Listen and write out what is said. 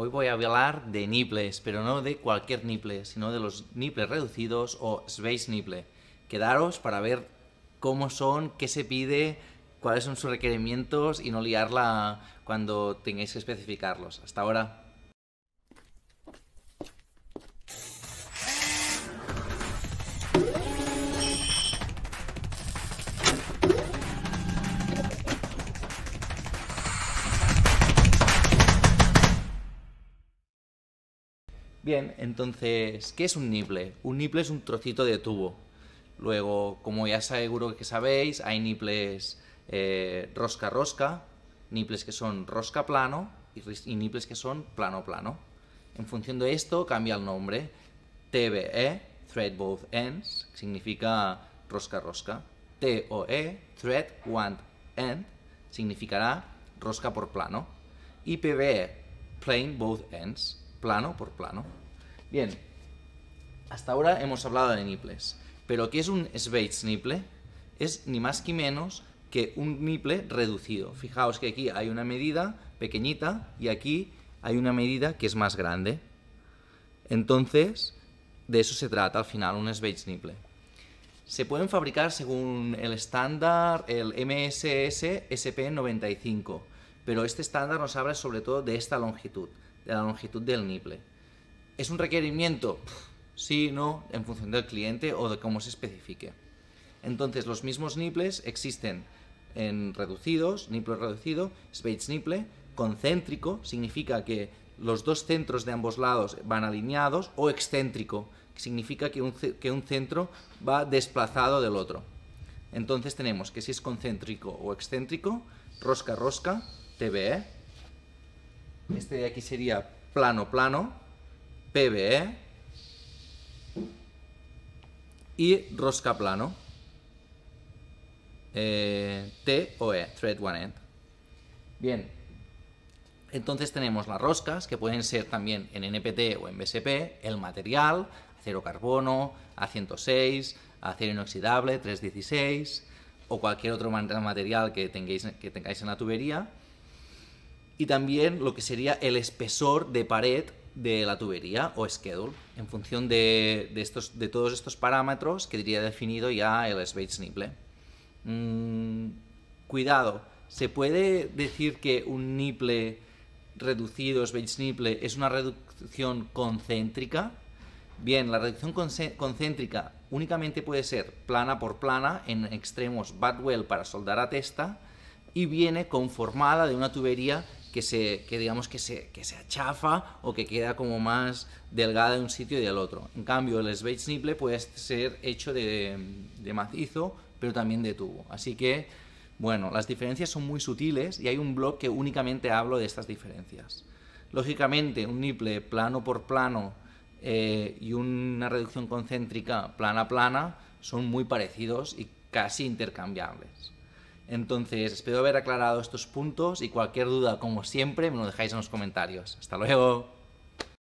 Hoy voy a hablar de niples, pero no de cualquier niple sino de los niples reducidos o space niple Quedaros para ver cómo son, qué se pide, cuáles son sus requerimientos y no liarla cuando tengáis que especificarlos. Hasta ahora. Bien, entonces, ¿qué es un nipple? Un nipple es un trocito de tubo. Luego, como ya seguro que sabéis, hay nipples rosca-rosca, eh, nipples que son rosca-plano y, nipples que son plano-plano. En función de esto, cambia el nombre. TBE, Thread Both Ends, significa rosca-rosca. TOE, Thread One End, significará rosca por plano. Y PBE, Plain Both Ends, plano por plano. Bien, hasta ahora hemos hablado de niples, pero ¿qué es un Svage nipple? Es ni más ni menos que un nipple reducido. Fijaos que aquí hay una medida pequeñita y aquí hay una medida que es más grande. Entonces, de eso se trata al final, un Svage nipple. Se pueden fabricar según el estándar, el MSS SP95, pero este estándar nos habla sobre todo de esta longitud de la longitud del niple ¿Es un requerimiento? Sí, no, en función del cliente o de cómo se especifique. Entonces, los mismos niples existen en reducidos, niple reducido, space niple concéntrico, significa que los dos centros de ambos lados van alineados, o excéntrico, significa que un, que un centro va desplazado del otro. Entonces tenemos que si es concéntrico o excéntrico, rosca-rosca, TBE, este de aquí sería plano, plano, PBE y rosca plano, eh, E, Thread One End. Bien, entonces tenemos las roscas, que pueden ser también en NPT o en BSP, el material, acero carbono, A106, acero inoxidable, 316 o cualquier otro material que que tengáis en la tubería y también lo que sería el espesor de pared de la tubería o schedule. En función de, estos, de todos estos parámetros que diría definido ya el space nipple mm, cuidado, ¿se puede decir que un nipple reducido, space nipple es una reducción concéntrica? Bien, la reducción concéntrica únicamente puede ser plana por plana en extremos Badwell para soldar a testa y viene conformada de una tubería que se, digamos que se, achafa o que queda como más delgada de un sitio y del otro. En cambio, el Svage Nipple puede ser hecho de, macizo, pero también de tubo. Así que, bueno, las diferencias son muy sutiles y hay un blog que únicamente hablo de estas diferencias. Lógicamente, un nipple plano por plano eh, y una reducción concéntrica plana plana son muy parecidos y casi intercambiables. Entonces, espero haber aclarado estos puntos y cualquier duda, como siempre, me lo dejáis en los comentarios. Hasta luego.